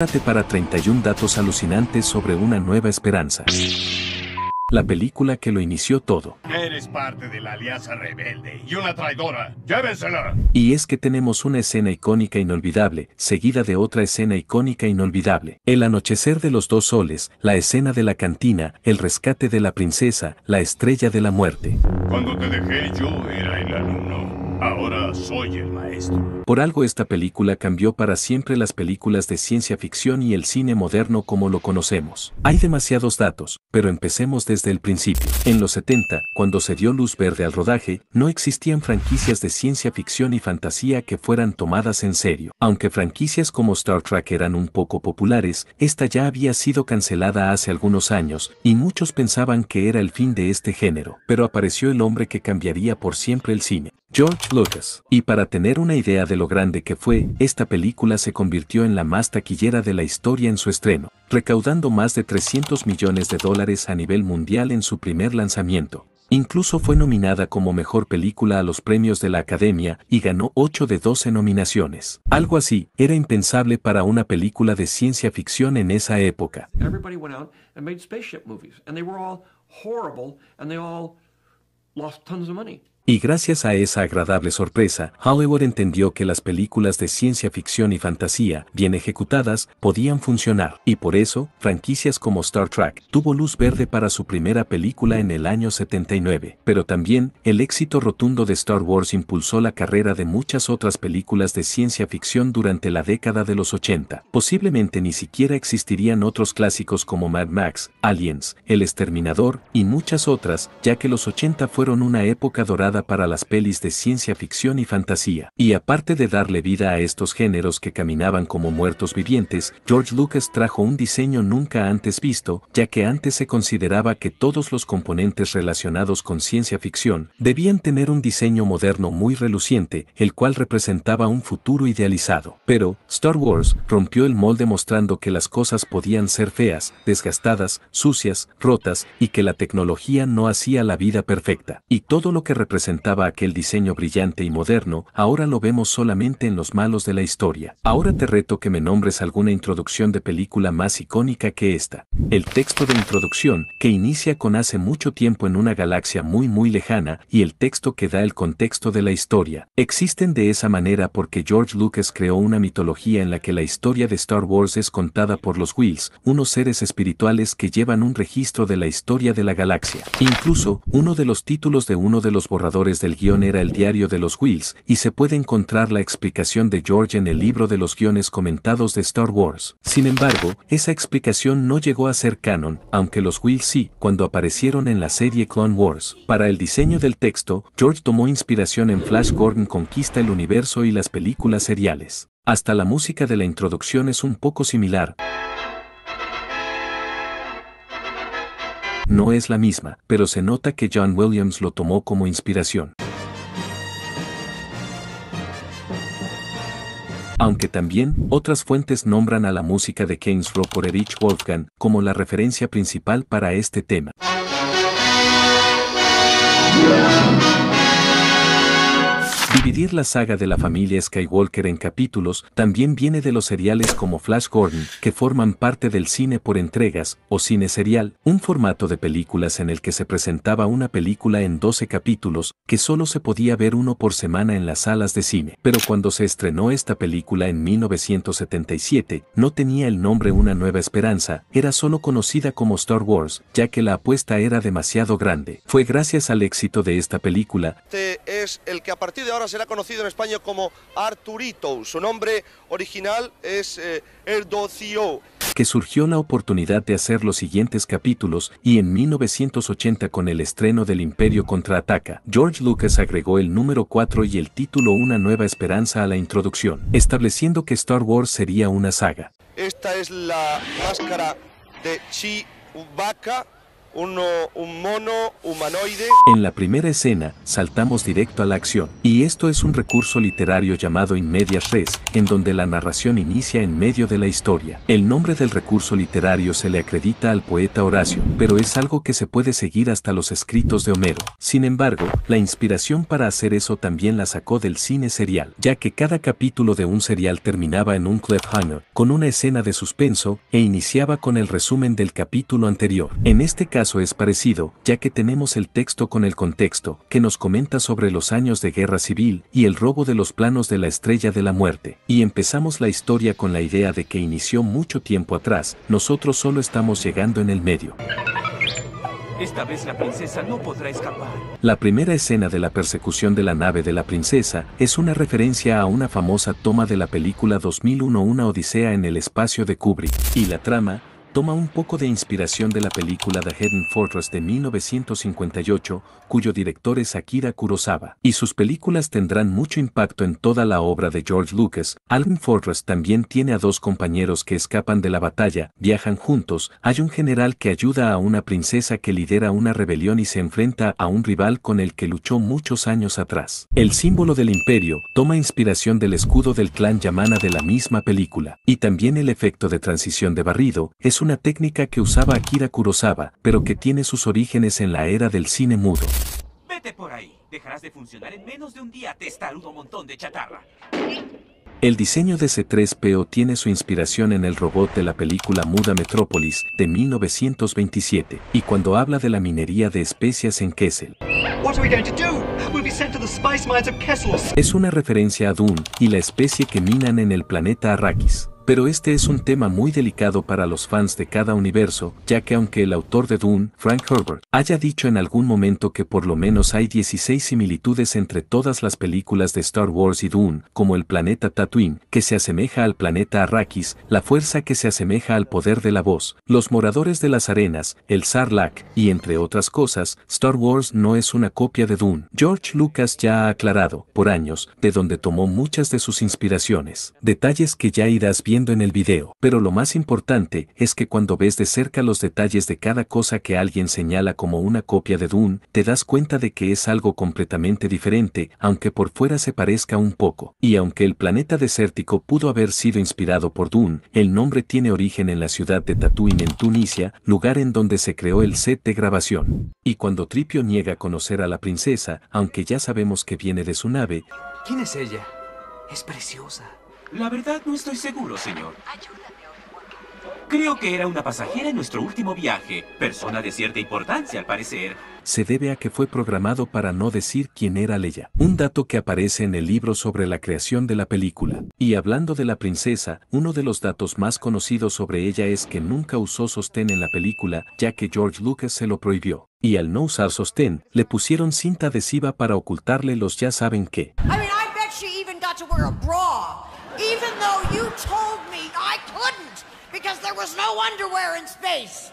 Prepárate para 31 datos alucinantes sobre una nueva esperanza. La película que lo inició todo. Eres parte de la alianza rebelde y una traidora. ¡Llévensela! Y es que tenemos una escena icónica inolvidable, seguida de otra escena icónica inolvidable. El anochecer de los dos soles, la escena de la cantina, el rescate de la princesa, la estrella de la muerte. Cuando te dejé yo era el alumno. Ahora soy el maestro. Por algo esta película cambió para siempre las películas de ciencia ficción y el cine moderno como lo conocemos. Hay demasiados datos, pero empecemos desde el principio. En los 70, cuando se dio luz verde al rodaje, no existían franquicias de ciencia ficción y fantasía que fueran tomadas en serio. Aunque franquicias como Star Trek eran un poco populares, esta ya había sido cancelada hace algunos años, y muchos pensaban que era el fin de este género. Pero apareció el hombre que cambiaría por siempre el cine. George Lucas. Y para tener una idea de lo grande que fue, esta película se convirtió en la más taquillera de la historia en su estreno, recaudando más de 300 millones de dólares a nivel mundial en su primer lanzamiento. Incluso fue nominada como mejor película a los premios de la Academia y ganó 8 de 12 nominaciones. Algo así era impensable para una película de ciencia ficción en esa época. lost tons of money. Y gracias a esa agradable sorpresa, Hollywood entendió que las películas de ciencia ficción y fantasía, bien ejecutadas, podían funcionar, y por eso, franquicias como Star Trek tuvo luz verde para su primera película en el año 79. Pero también, el éxito rotundo de Star Wars impulsó la carrera de muchas otras películas de ciencia ficción durante la década de los 80. Posiblemente ni siquiera existirían otros clásicos como Mad Max, Aliens, El Exterminador, y muchas otras, ya que los 80 fueron una época dorada para las pelis de ciencia ficción y fantasía. Y aparte de darle vida a estos géneros que caminaban como muertos vivientes, George Lucas trajo un diseño nunca antes visto, ya que antes se consideraba que todos los componentes relacionados con ciencia ficción debían tener un diseño moderno muy reluciente, el cual representaba un futuro idealizado. Pero, Star Wars rompió el molde mostrando que las cosas podían ser feas, desgastadas, sucias, rotas, y que la tecnología no hacía la vida perfecta. Y todo lo que representaba representaba aquel diseño brillante y moderno, ahora lo vemos solamente en los malos de la historia. Ahora te reto que me nombres alguna introducción de película más icónica que esta. El texto de introducción, que inicia con hace mucho tiempo en una galaxia muy muy lejana, y el texto que da el contexto de la historia, existen de esa manera porque George Lucas creó una mitología en la que la historia de Star Wars es contada por los Wills, unos seres espirituales que llevan un registro de la historia de la galaxia. Incluso, uno de los títulos de uno de los borradores del guión era el diario de los wheels, y se puede encontrar la explicación de George en el libro de los guiones comentados de Star Wars. Sin embargo, esa explicación no llegó a ser canon, aunque los wheels sí, cuando aparecieron en la serie Clone Wars. Para el diseño del texto, George tomó inspiración en Flash Gordon Conquista el Universo y las películas seriales. Hasta la música de la introducción es un poco similar. no es la misma, pero se nota que John Williams lo tomó como inspiración. Aunque también, otras fuentes nombran a la música de Keynes por Erich Wolfgang como la referencia principal para este tema. Dividir la saga de la familia Skywalker en capítulos también viene de los seriales como Flash Gordon, que forman parte del cine por entregas, o cine serial, un formato de películas en el que se presentaba una película en 12 capítulos, que solo se podía ver uno por semana en las salas de cine. Pero cuando se estrenó esta película en 1977, no tenía el nombre Una Nueva Esperanza, era solo conocida como Star Wars, ya que la apuesta era demasiado grande. Fue gracias al éxito de esta película. Este es el que a partir de ahora se era conocido en España como Arturito. Su nombre original es eh, Que surgió la oportunidad de hacer los siguientes capítulos y en 1980 con el estreno del Imperio contraataca, George Lucas agregó el número 4 y el título Una nueva esperanza a la introducción, estableciendo que Star Wars sería una saga. Esta es la máscara de Chewbacca un mono humanoide. En la primera escena, saltamos directo a la acción, y esto es un recurso literario llamado in 3, res, en donde la narración inicia en medio de la historia. El nombre del recurso literario se le acredita al poeta Horacio, pero es algo que se puede seguir hasta los escritos de Homero. Sin embargo, la inspiración para hacer eso también la sacó del cine serial, ya que cada capítulo de un serial terminaba en un cliffhanger, con una escena de suspenso, e iniciaba con el resumen del capítulo anterior. En este caso, es parecido, ya que tenemos el texto con el contexto, que nos comenta sobre los años de guerra civil y el robo de los planos de la estrella de la muerte, y empezamos la historia con la idea de que inició mucho tiempo atrás, nosotros solo estamos llegando en el medio. Esta vez la princesa no podrá escapar. La primera escena de la persecución de la nave de la princesa es una referencia a una famosa toma de la película 2001 Una Odisea en el espacio de Kubrick, y la trama toma un poco de inspiración de la película The Hidden Fortress de 1958, cuyo director es Akira Kurosawa, y sus películas tendrán mucho impacto en toda la obra de George Lucas. Alvin Fortress también tiene a dos compañeros que escapan de la batalla, viajan juntos, hay un general que ayuda a una princesa que lidera una rebelión y se enfrenta a un rival con el que luchó muchos años atrás. El símbolo del imperio toma inspiración del escudo del clan Yamana de la misma película, y también el efecto de transición de barrido es un una técnica que usaba Akira Kurosawa, pero que tiene sus orígenes en la era del cine mudo. Vete El diseño de C3PO tiene su inspiración en el robot de la película Muda Metrópolis de 1927, y cuando habla de la minería de especias en Kessel. Es una referencia a Dune y la especie que minan en el planeta Arrakis pero este es un tema muy delicado para los fans de cada universo, ya que aunque el autor de Dune, Frank Herbert, haya dicho en algún momento que por lo menos hay 16 similitudes entre todas las películas de Star Wars y Dune, como el planeta Tatooine, que se asemeja al planeta Arrakis, la fuerza que se asemeja al poder de la voz, los moradores de las arenas, el Sarlacc, y entre otras cosas, Star Wars no es una copia de Dune. George Lucas ya ha aclarado, por años, de donde tomó muchas de sus inspiraciones. Detalles que ya irás viendo en el video. Pero lo más importante es que cuando ves de cerca los detalles de cada cosa que alguien señala como una copia de Dune, te das cuenta de que es algo completamente diferente, aunque por fuera se parezca un poco. Y aunque el planeta desértico pudo haber sido inspirado por Dune, el nombre tiene origen en la ciudad de Tatooine en Tunisia, lugar en donde se creó el set de grabación. Y cuando Tripio niega conocer a la princesa, aunque ya sabemos que viene de su nave, ¿Quién es ella? Es preciosa. La verdad no estoy seguro, señor. Creo que era una pasajera en nuestro último viaje, persona de cierta importancia al parecer. Se debe a que fue programado para no decir quién era Leia. un dato que aparece en el libro sobre la creación de la película. Y hablando de la princesa, uno de los datos más conocidos sobre ella es que nunca usó sostén en la película, ya que George Lucas se lo prohibió. Y al no usar sostén, le pusieron cinta adhesiva para ocultarle los ya saben qué because there was no underwear in space.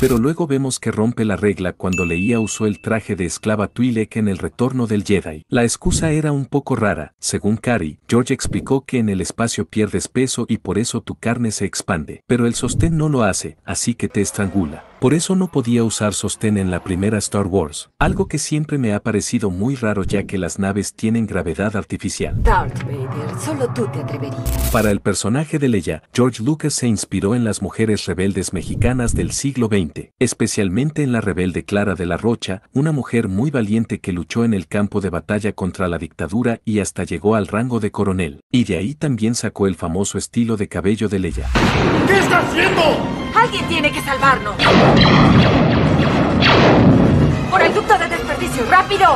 Pero luego vemos que rompe la regla cuando Leia usó el traje de esclava Twi'lek en el retorno del Jedi. La excusa era un poco rara. Según Carrie, George explicó que en el espacio pierdes peso y por eso tu carne se expande. Pero el sostén no lo hace, así que te estrangula. Por eso no podía usar sostén en la primera Star Wars, algo que siempre me ha parecido muy raro ya que las naves tienen gravedad artificial. Darth Vader, solo tú te atreverías. Para el personaje de Leia, George Lucas se inspiró en las mujeres rebeldes mexicanas del siglo XX, especialmente en la rebelde Clara de la Rocha, una mujer muy valiente que luchó en el campo de batalla contra la dictadura y hasta llegó al rango de coronel. Y de ahí también sacó el famoso estilo de cabello de Leia. ¿Qué está haciendo? Alguien tiene que salvarnos. Thank you. producto de desperdicio! ¡Rápido!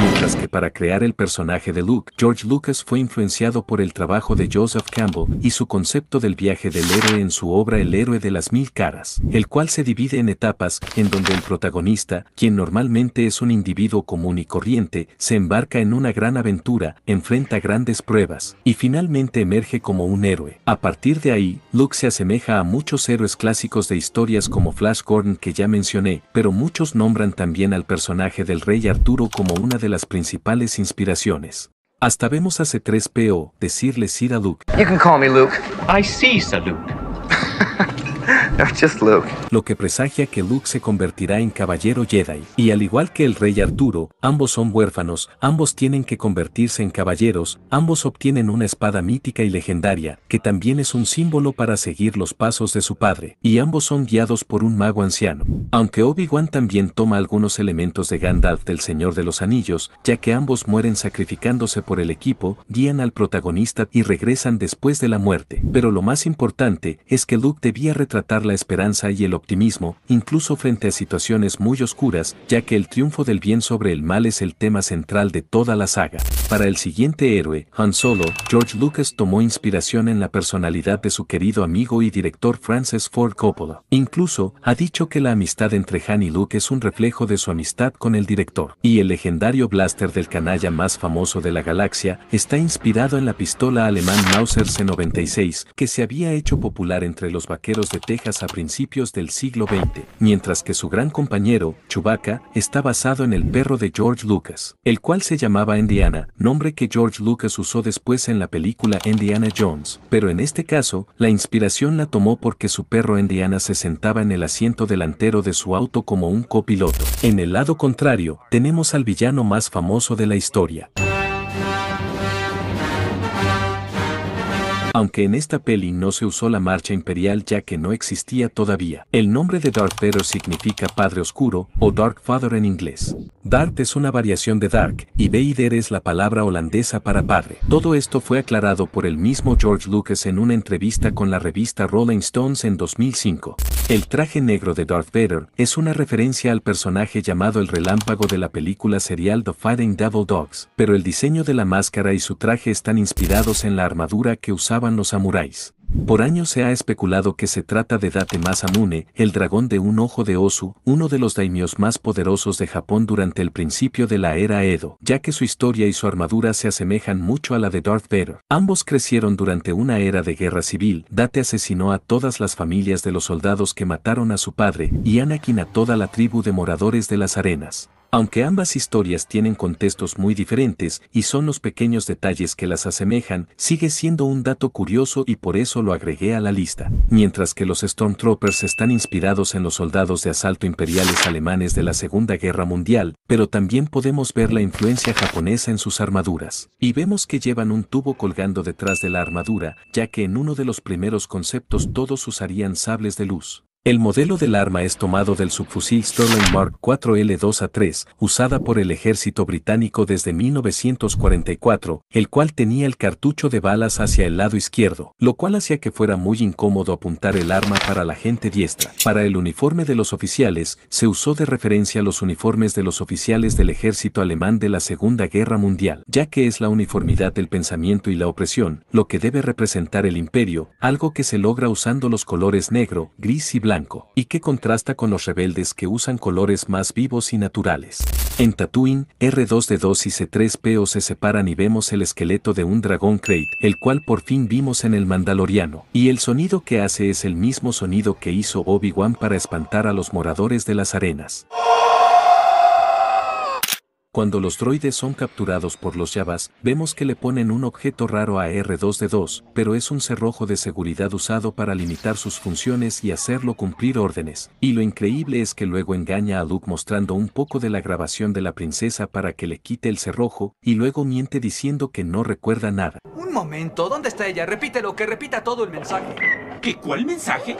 Mientras que para crear el personaje de Luke, George Lucas fue influenciado por el trabajo de Joseph Campbell y su concepto del viaje del héroe en su obra El héroe de las mil caras, el cual se divide en etapas en donde el protagonista, quien normalmente es un individuo común y corriente, se embarca en una gran aventura, enfrenta grandes pruebas y finalmente emerge como un héroe. A partir de ahí, Luke se asemeja a muchos héroes clásicos de historias como Flash Gordon que ya mencioné, pero muchos nombran también a personaje del rey Arturo como una de las principales inspiraciones. Hasta vemos a C3PO decirle Sir a Luke. Lo que presagia que Luke se convertirá en caballero Jedi. Y al igual que el rey Arturo, ambos son huérfanos, ambos tienen que convertirse en caballeros, ambos obtienen una espada mítica y legendaria, que también es un símbolo para seguir los pasos de su padre, y ambos son guiados por un mago anciano. Aunque Obi-Wan también toma algunos elementos de Gandalf del Señor de los Anillos, ya que ambos mueren sacrificándose por el equipo, guían al protagonista y regresan después de la muerte. Pero lo más importante es que Luke debía retratar la la esperanza y el optimismo, incluso frente a situaciones muy oscuras, ya que el triunfo del bien sobre el mal es el tema central de toda la saga. Para el siguiente héroe, Han Solo, George Lucas tomó inspiración en la personalidad de su querido amigo y director Francis Ford Coppola. Incluso, ha dicho que la amistad entre Han y Luke es un reflejo de su amistad con el director. Y el legendario blaster del canalla más famoso de la galaxia está inspirado en la pistola alemán Mauser C96, que se había hecho popular entre los vaqueros de Texas a principios del siglo XX, mientras que su gran compañero, Chewbacca, está basado en el perro de George Lucas, el cual se llamaba Indiana, nombre que George Lucas usó después en la película Indiana Jones, pero en este caso, la inspiración la tomó porque su perro Indiana se sentaba en el asiento delantero de su auto como un copiloto. En el lado contrario, tenemos al villano más famoso de la historia. Aunque en esta peli no se usó la marcha imperial ya que no existía todavía. El nombre de Darth Vader significa Padre Oscuro o Dark Father en inglés. Darth es una variación de Dark y Vader es la palabra holandesa para padre. Todo esto fue aclarado por el mismo George Lucas en una entrevista con la revista Rolling Stones en 2005. El traje negro de Darth Vader es una referencia al personaje llamado el relámpago de la película serial The Fighting Devil Dogs, pero el diseño de la máscara y su traje están inspirados en la armadura que usaba los samuráis. Por años se ha especulado que se trata de Date Masamune, el dragón de un ojo de Osu, uno de los daimios más poderosos de Japón durante el principio de la era Edo, ya que su historia y su armadura se asemejan mucho a la de Darth Vader. Ambos crecieron durante una era de guerra civil. Date asesinó a todas las familias de los soldados que mataron a su padre y Anakin a toda la tribu de moradores de las arenas. Aunque ambas historias tienen contextos muy diferentes y son los pequeños detalles que las asemejan, sigue siendo un dato curioso y por eso lo agregué a la lista. Mientras que los Stormtroopers están inspirados en los soldados de asalto imperiales alemanes de la Segunda Guerra Mundial, pero también podemos ver la influencia japonesa en sus armaduras. Y vemos que llevan un tubo colgando detrás de la armadura, ya que en uno de los primeros conceptos todos usarían sables de luz. El modelo del arma es tomado del subfusil Sterling Mark L2A3, usada por el ejército británico desde 1944, el cual tenía el cartucho de balas hacia el lado izquierdo, lo cual hacía que fuera muy incómodo apuntar el arma para la gente diestra. Para el uniforme de los oficiales, se usó de referencia los uniformes de los oficiales del ejército alemán de la Segunda Guerra Mundial, ya que es la uniformidad del pensamiento y la opresión, lo que debe representar el imperio, algo que se logra usando los colores negro, gris y blanco blanco, y que contrasta con los rebeldes que usan colores más vivos y naturales. En Tatooine, R2D2 y C3PO se separan y vemos el esqueleto de un dragón Krayt, el cual por fin vimos en el Mandaloriano, y el sonido que hace es el mismo sonido que hizo Obi-Wan para espantar a los moradores de las arenas. Cuando los droides son capturados por los Yavas, vemos que le ponen un objeto raro a R2D2, pero es un cerrojo de seguridad usado para limitar sus funciones y hacerlo cumplir órdenes. Y lo increíble es que luego engaña a Luke mostrando un poco de la grabación de la princesa para que le quite el cerrojo, y luego miente diciendo que no recuerda nada. Un momento, ¿dónde está ella? Repítelo, que repita todo el mensaje. ¿Qué cuál mensaje?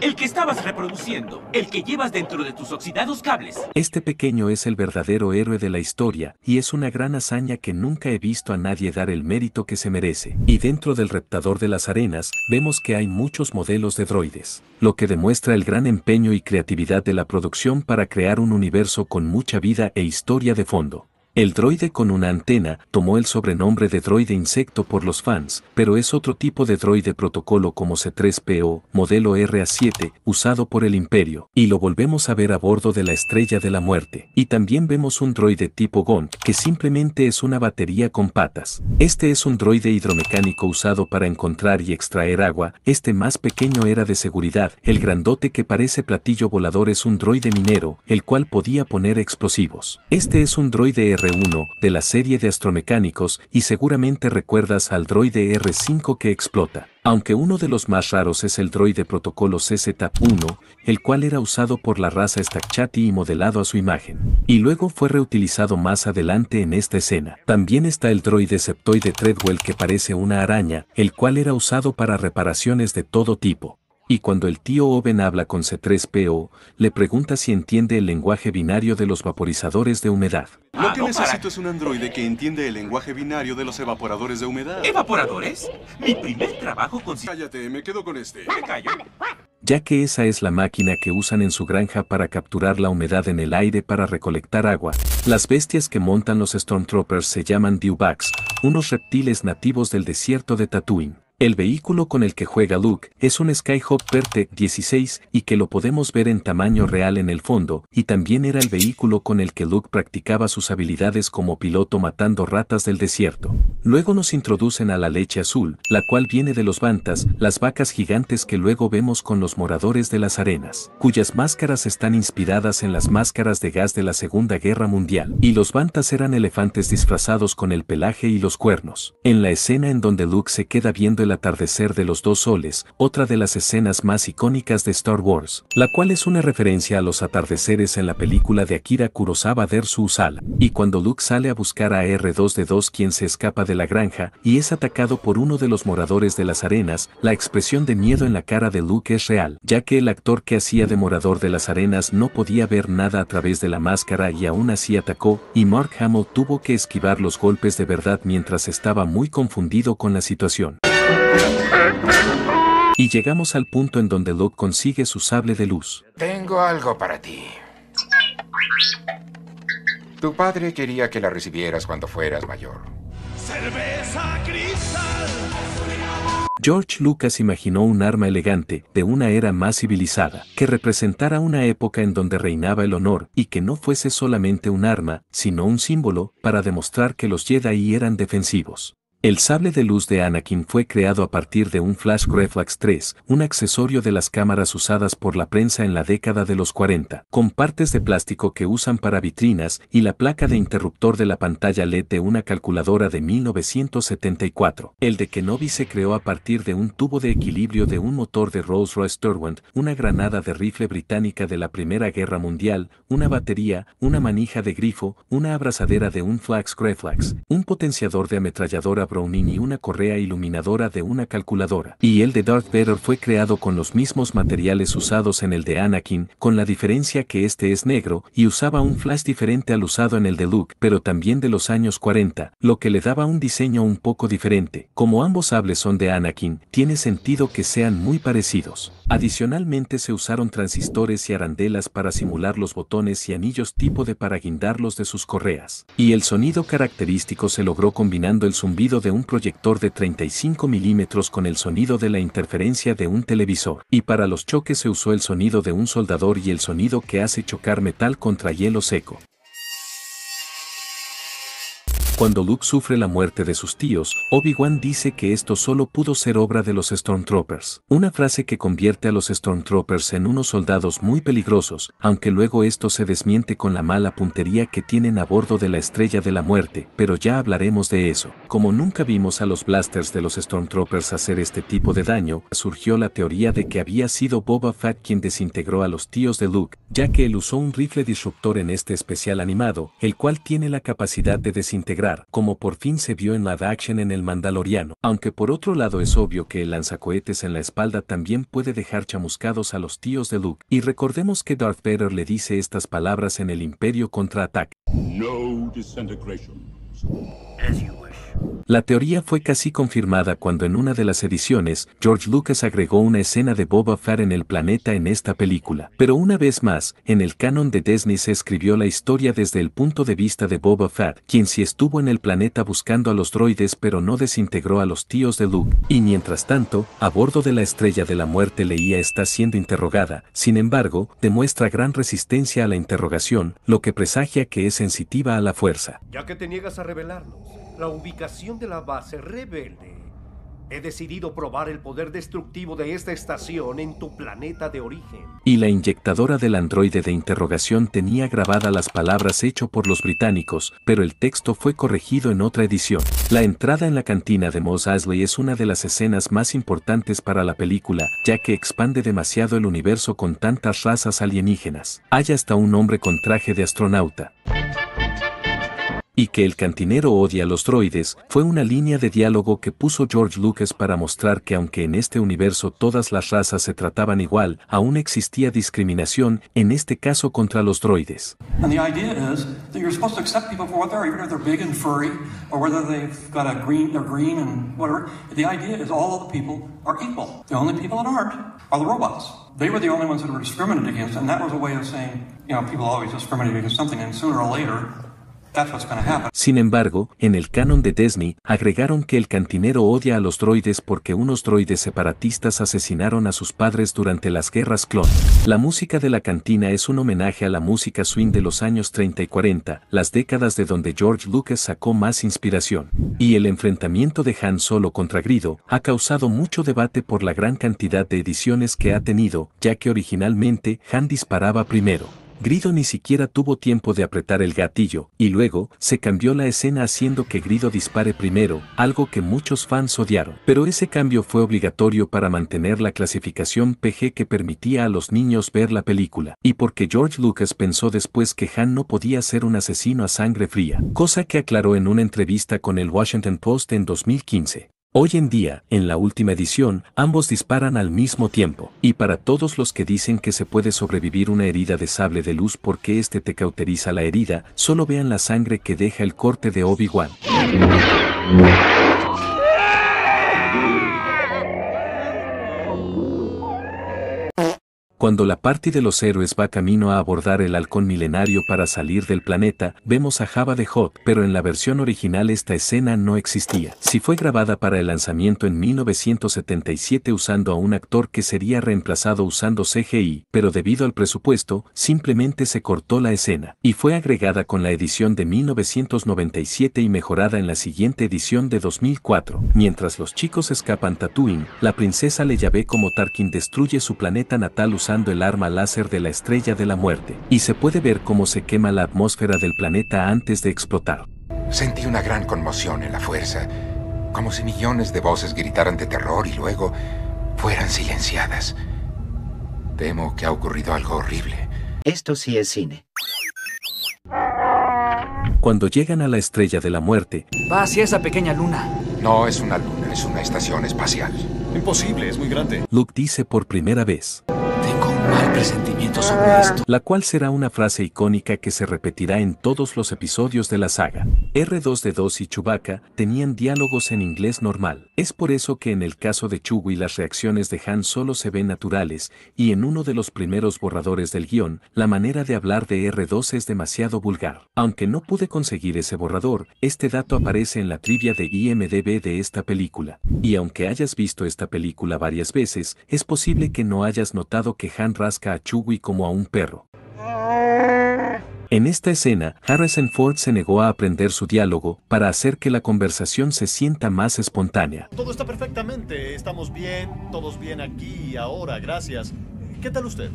El que estabas reproduciendo, el que llevas dentro de tus oxidados cables. Este pequeño es el verdadero héroe de la historia y es una gran hazaña que nunca he visto a nadie dar el mérito que se merece. Y dentro del reptador de las arenas vemos que hay muchos modelos de droides, lo que demuestra el gran empeño y creatividad de la producción para crear un universo con mucha vida e historia de fondo. El droide con una antena tomó el sobrenombre de droide insecto por los fans, pero es otro tipo de droide protocolo como C3PO, modelo RA7, usado por el Imperio, y lo volvemos a ver a bordo de la Estrella de la Muerte. Y también vemos un droide tipo GON, que simplemente es una batería con patas. Este es un droide hidromecánico usado para encontrar y extraer agua, este más pequeño era de seguridad, el grandote que parece platillo volador es un droide minero, el cual podía poner explosivos. Este es un droide R R1 de la serie de astromecánicos y seguramente recuerdas al droide R5 que explota. Aunque uno de los más raros es el droide protocolo CZ-1, el cual era usado por la raza Stachati y modelado a su imagen, y luego fue reutilizado más adelante en esta escena. También está el droide septoide Treadwell que parece una araña, el cual era usado para reparaciones de todo tipo. Y cuando el tío Oven habla con C3PO, le pregunta si entiende el lenguaje binario de los vaporizadores de humedad. Lo que ah, necesito es un androide que entiende el lenguaje binario de los evaporadores de humedad. ¿Evaporadores? Mi primer trabajo con... Cállate, me quedo con este. Ya que esa es la máquina que usan en su granja para capturar la humedad en el aire para recolectar agua, las bestias que montan los Stormtroopers se llaman Dewbacks, unos reptiles nativos del desierto de Tatooine. El vehículo con el que juega Luke es un Skyhopper T-16 y que lo podemos ver en tamaño real en el fondo, y también era el vehículo con el que Luke practicaba sus habilidades como piloto matando ratas del desierto. Luego nos introducen a la leche azul, la cual viene de los bantas, las vacas gigantes que luego vemos con los moradores de las arenas, cuyas máscaras están inspiradas en las máscaras de gas de la Segunda Guerra Mundial, y los bantas eran elefantes disfrazados con el pelaje y los cuernos. En la escena en donde Luke se queda viendo el atardecer de los dos soles, otra de las escenas más icónicas de Star Wars, la cual es una referencia a los atardeceres en la película de Akira Kurosawa Dersu Usala, y cuando Luke sale a buscar a R2D2 quien se escapa de la granja y es atacado por uno de los moradores de las arenas, la expresión de miedo en la cara de Luke es real, ya que el actor que hacía de morador de las arenas no podía ver nada a través de la máscara y aún así atacó, y Mark Hamill tuvo que esquivar los golpes de verdad mientras estaba muy confundido con la situación. Y llegamos al punto en donde Locke consigue su sable de luz. Tengo algo para ti. Tu padre quería que la recibieras cuando fueras mayor. George Lucas imaginó un arma elegante, de una era más civilizada, que representara una época en donde reinaba el honor, y que no fuese solamente un arma, sino un símbolo, para demostrar que los Jedi eran defensivos. El sable de luz de Anakin fue creado a partir de un Flash Reflex 3, un accesorio de las cámaras usadas por la prensa en la década de los 40, con partes de plástico que usan para vitrinas y la placa de interruptor de la pantalla LED de una calculadora de 1974. El de Kenobi se creó a partir de un tubo de equilibrio de un motor de Rolls-Royce Derwent, una granada de rifle británica de la Primera Guerra Mundial, una batería, una manija de grifo, una abrazadera de un flash Reflex, un potenciador de ametralladora Browning y una correa iluminadora de una calculadora. Y el de Darth Vader fue creado con los mismos materiales usados en el de Anakin, con la diferencia que este es negro y usaba un flash diferente al usado en el de Luke, pero también de los años 40, lo que le daba un diseño un poco diferente. Como ambos hables son de Anakin, tiene sentido que sean muy parecidos. Adicionalmente se usaron transistores y arandelas para simular los botones y anillos tipo de para guindarlos de sus correas. Y el sonido característico se logró combinando el zumbido de un proyector de 35 milímetros con el sonido de la interferencia de un televisor, y para los choques se usó el sonido de un soldador y el sonido que hace chocar metal contra hielo seco. Cuando Luke sufre la muerte de sus tíos, Obi-Wan dice que esto solo pudo ser obra de los Stormtroopers, una frase que convierte a los Stormtroopers en unos soldados muy peligrosos, aunque luego esto se desmiente con la mala puntería que tienen a bordo de la Estrella de la Muerte, pero ya hablaremos de eso. Como nunca vimos a los blasters de los Stormtroopers hacer este tipo de daño, surgió la teoría de que había sido Boba Fett quien desintegró a los tíos de Luke, ya que él usó un rifle disruptor en este especial animado, el cual tiene la capacidad de desintegrar como por fin se vio en la action en el Mandaloriano, aunque por otro lado es obvio que el lanzacohetes en la espalda también puede dejar chamuscados a los tíos de Luke, y recordemos que Darth Vader le dice estas palabras en el Imperio contraataque. No la teoría fue casi confirmada cuando en una de las ediciones, George Lucas agregó una escena de Boba Fett en el planeta en esta película. Pero una vez más, en el canon de Disney se escribió la historia desde el punto de vista de Boba Fett, quien sí estuvo en el planeta buscando a los droides pero no desintegró a los tíos de Luke. Y mientras tanto, a bordo de la Estrella de la Muerte Leía está siendo interrogada, sin embargo, demuestra gran resistencia a la interrogación, lo que presagia que es sensitiva a la fuerza. Ya que te niegas a revelarnos la ubicación de la base rebelde. He decidido probar el poder destructivo de esta estación en tu planeta de origen. Y la inyectadora del androide de interrogación tenía grabadas las palabras hecho por los británicos, pero el texto fue corregido en otra edición. La entrada en la cantina de Mos Eisley es una de las escenas más importantes para la película, ya que expande demasiado el universo con tantas razas alienígenas. Hay hasta un hombre con traje de astronauta y que el cantinero odia a los droides, fue una línea de diálogo que puso George Lucas para mostrar que aunque en este universo todas las razas se trataban igual, aún existía discriminación, en este caso contra los droides. And the idea is that you're supposed to accept people for what they are, even if they're big and furry, or whether they've got a green, or green and whatever. The idea is all of the people are equal. The only people that aren't are the robots. They were the only ones that were discriminated against, and that was a way of saying, you know, people always discriminate against something, and sooner or later, sin embargo, en el canon de Disney, agregaron que el cantinero odia a los droides porque unos droides separatistas asesinaron a sus padres durante las guerras clon. La música de la cantina es un homenaje a la música swing de los años 30 y 40, las décadas de donde George Lucas sacó más inspiración. Y el enfrentamiento de Han Solo contra Grido ha causado mucho debate por la gran cantidad de ediciones que ha tenido, ya que originalmente Han disparaba primero. Grido ni siquiera tuvo tiempo de apretar el gatillo, y luego se cambió la escena haciendo que Grido dispare primero, algo que muchos fans odiaron. Pero ese cambio fue obligatorio para mantener la clasificación PG que permitía a los niños ver la película, y porque George Lucas pensó después que Han no podía ser un asesino a sangre fría, cosa que aclaró en una entrevista con el Washington Post en 2015. Hoy en día, en la última edición, ambos disparan al mismo tiempo, y para todos los que dicen que se puede sobrevivir una herida de sable de luz porque este te cauteriza la herida, solo vean la sangre que deja el corte de Obi-Wan. Cuando la parte de los héroes va camino a abordar el halcón milenario para salir del planeta, vemos a Java de Hot, pero en la versión original esta escena no existía. Si fue grabada para el lanzamiento en 1977 usando a un actor que sería reemplazado usando CGI, pero debido al presupuesto, simplemente se cortó la escena, y fue agregada con la edición de 1997 y mejorada en la siguiente edición de 2004. Mientras los chicos escapan Tatooine, la princesa ve como Tarkin destruye su planeta natal usando el arma láser de la estrella de la muerte, y se puede ver cómo se quema la atmósfera del planeta antes de explotar. Sentí una gran conmoción en la fuerza, como si millones de voces gritaran de terror y luego fueran silenciadas. Temo que ha ocurrido algo horrible. Esto sí es cine. Cuando llegan a la estrella de la muerte, va hacia esa pequeña luna. No es una luna, es una estación espacial. Imposible, es muy grande. Luke dice por primera vez. Mal presentimiento sobre ah. esto. La cual será una frase icónica que se repetirá en todos los episodios de la saga. R2D2 y Chewbacca tenían diálogos en inglés normal. Es por eso que en el caso de Chewie las reacciones de Han solo se ven naturales, y en uno de los primeros borradores del guión, la manera de hablar de R2 es demasiado vulgar. Aunque no pude conseguir ese borrador, este dato aparece en la trivia de IMDB de esta película. Y aunque hayas visto esta película varias veces, es posible que no hayas notado que Han rasca a Chewie como a un perro. En esta escena, Harrison Ford se negó a aprender su diálogo para hacer que la conversación se sienta más espontánea. Todo está perfectamente, estamos bien, todos bien aquí y ahora, gracias. ¿Qué tal usted?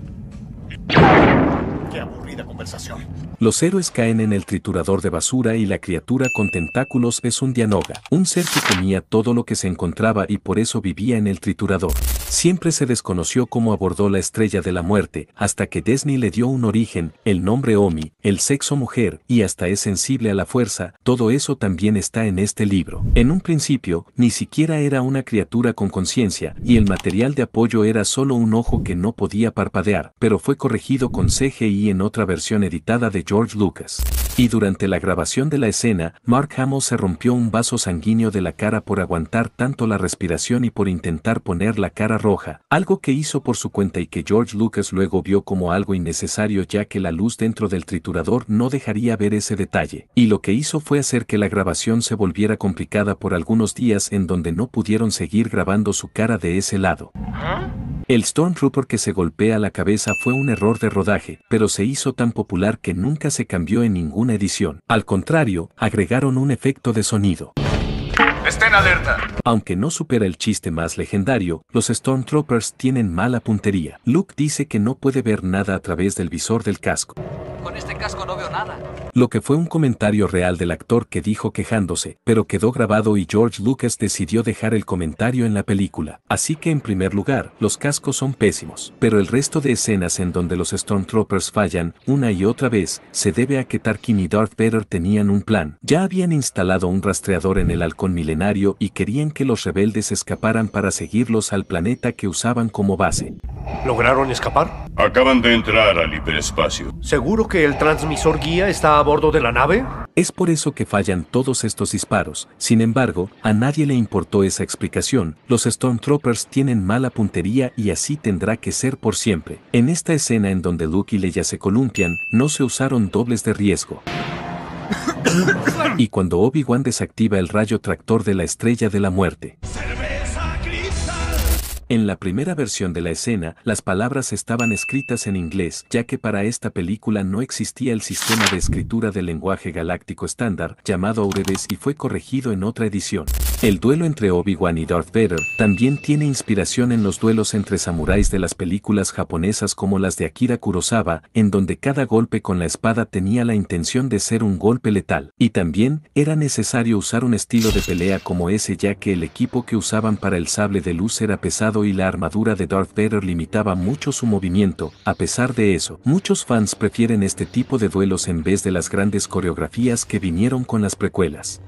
Qué aburrida conversación. Los héroes caen en el triturador de basura y la criatura con tentáculos es un dianoga, un ser que comía todo lo que se encontraba y por eso vivía en el triturador. Siempre se desconoció cómo abordó la estrella de la muerte, hasta que Disney le dio un origen, el nombre Omi, el sexo mujer, y hasta es sensible a la fuerza, todo eso también está en este libro. En un principio, ni siquiera era una criatura con conciencia, y el material de apoyo era solo un ojo que no podía parpadear, pero fue corregido con CGI en otra versión editada de George Lucas. Y durante la grabación de la escena, Mark Hamill se rompió un vaso sanguíneo de la cara por aguantar tanto la respiración y por intentar poner la cara roja, algo que hizo por su cuenta y que George Lucas luego vio como algo innecesario ya que la luz dentro del triturador no dejaría ver ese detalle, y lo que hizo fue hacer que la grabación se volviera complicada por algunos días en donde no pudieron seguir grabando su cara de ese lado. ¿Ah? El Stormtrooper que se golpea la cabeza fue un error de rodaje, pero se hizo tan popular que nunca se cambió en ninguna edición. Al contrario, agregaron un efecto de sonido. Estén alerta. Aunque no supera el chiste más legendario, los Stormtroopers tienen mala puntería. Luke dice que no puede ver nada a través del visor del casco este casco no veo nada. Lo que fue un comentario real del actor que dijo quejándose, pero quedó grabado y George Lucas decidió dejar el comentario en la película. Así que en primer lugar, los cascos son pésimos, pero el resto de escenas en donde los Stormtroopers fallan una y otra vez se debe a que Tarkin y Darth Vader tenían un plan. Ya habían instalado un rastreador en el halcón milenario y querían que los rebeldes escaparan para seguirlos al planeta que usaban como base. ¿Lograron escapar? Acaban de entrar al hiperespacio. Seguro que el transmisor guía está a bordo de la nave? Es por eso que fallan todos estos disparos, sin embargo, a nadie le importó esa explicación, los Stormtroopers tienen mala puntería y así tendrá que ser por siempre. En esta escena en donde Luke y Leia se columpian, no se usaron dobles de riesgo. y cuando Obi-Wan desactiva el rayo tractor de la estrella de la muerte. En la primera versión de la escena, las palabras estaban escritas en inglés, ya que para esta película no existía el sistema de escritura del lenguaje galáctico estándar, llamado Aurebes y fue corregido en otra edición. El duelo entre Obi-Wan y Darth Vader también tiene inspiración en los duelos entre samuráis de las películas japonesas como las de Akira Kurosawa, en donde cada golpe con la espada tenía la intención de ser un golpe letal, y también era necesario usar un estilo de pelea como ese ya que el equipo que usaban para el sable de luz era pesado y la armadura de Darth Vader limitaba mucho su movimiento, a pesar de eso, muchos fans prefieren este tipo de duelos en vez de las grandes coreografías que vinieron con las precuelas.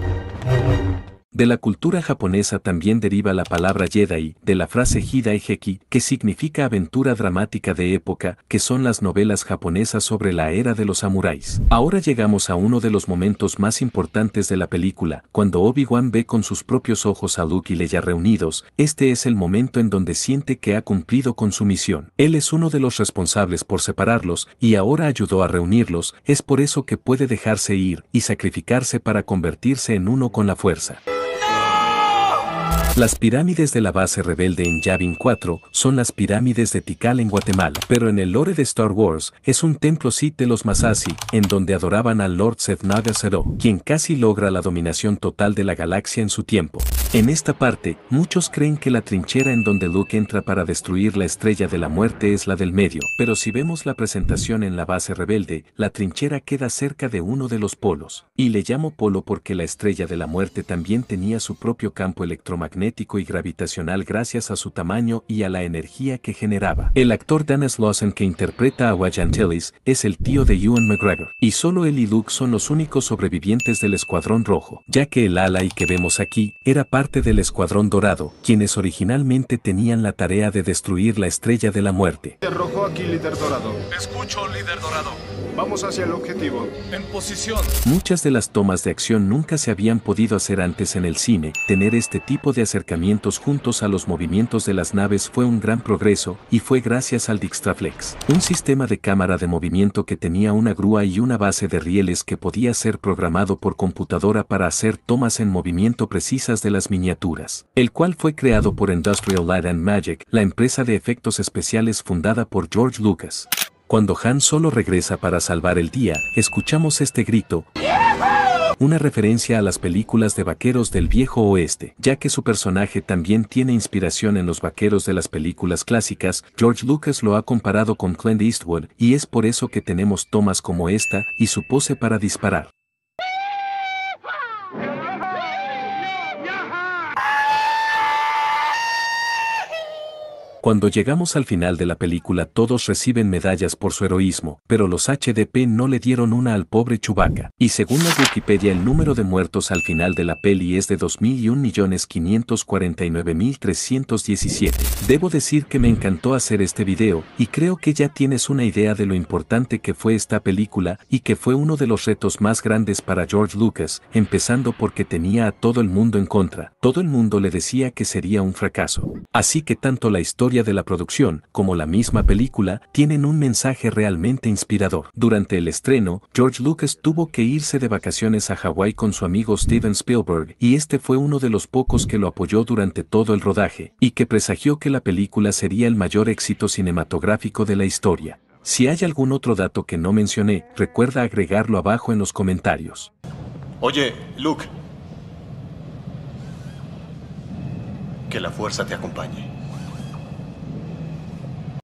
De la cultura japonesa también deriva la palabra Jedi, de la frase Hida Heki, que significa aventura dramática de época, que son las novelas japonesas sobre la era de los samuráis. Ahora llegamos a uno de los momentos más importantes de la película, cuando Obi-Wan ve con sus propios ojos a Luke y Leia reunidos, este es el momento en donde siente que ha cumplido con su misión. Él es uno de los responsables por separarlos, y ahora ayudó a reunirlos, es por eso que puede dejarse ir y sacrificarse para convertirse en uno con la fuerza. Las pirámides de la base rebelde en Yavin 4 son las pirámides de Tikal en Guatemala, pero en el lore de Star Wars es un templo Sith de los Masasi, en donde adoraban al Lord Seth Zero, quien casi logra la dominación total de la galaxia en su tiempo. En esta parte, muchos creen que la trinchera en donde Luke entra para destruir la estrella de la muerte es la del medio, pero si vemos la presentación en la base rebelde, la trinchera queda cerca de uno de los polos, y le llamo polo porque la estrella de la muerte también tenía su propio campo electromagnético y gravitacional gracias a su tamaño y a la energía que generaba. El actor Dennis Lawson que interpreta a Wayantelis es el tío de Ewan McGregor, y solo él y Luke son los únicos sobrevivientes del Escuadrón Rojo, ya que el ala y que vemos aquí era parte del Escuadrón Dorado, quienes originalmente tenían la tarea de destruir la Estrella de la Muerte. aquí, Escucho, líder dorado. Vamos hacia el objetivo. En posición. Muchas de las tomas de acción nunca se habían podido hacer antes en el cine, tener este tipo de acercamientos juntos a los movimientos de las naves fue un gran progreso, y fue gracias al Dixtraflex, un sistema de cámara de movimiento que tenía una grúa y una base de rieles que podía ser programado por computadora para hacer tomas en movimiento precisas de las miniaturas, el cual fue creado por Industrial Light and Magic, la empresa de efectos especiales fundada por George Lucas. Cuando Han solo regresa para salvar el día, escuchamos este grito una referencia a las películas de vaqueros del viejo oeste, ya que su personaje también tiene inspiración en los vaqueros de las películas clásicas, George Lucas lo ha comparado con Clint Eastwood y es por eso que tenemos tomas como esta y su pose para disparar. Cuando llegamos al final de la película todos reciben medallas por su heroísmo, pero los HDP no le dieron una al pobre Chewbacca. Y según la Wikipedia el número de muertos al final de la peli es de 2.549.317. Debo decir que me encantó hacer este video, y creo que ya tienes una idea de lo importante que fue esta película y que fue uno de los retos más grandes para George Lucas, empezando porque tenía a todo el mundo en contra. Todo el mundo le decía que sería un fracaso. Así que tanto la historia de la producción, como la misma película, tienen un mensaje realmente inspirador. Durante el estreno, George Lucas tuvo que irse de vacaciones a Hawái con su amigo Steven Spielberg, y este fue uno de los pocos que lo apoyó durante todo el rodaje, y que presagió que la película sería el mayor éxito cinematográfico de la historia. Si hay algún otro dato que no mencioné, recuerda agregarlo abajo en los comentarios. Oye, Luke. Que la fuerza te acompañe.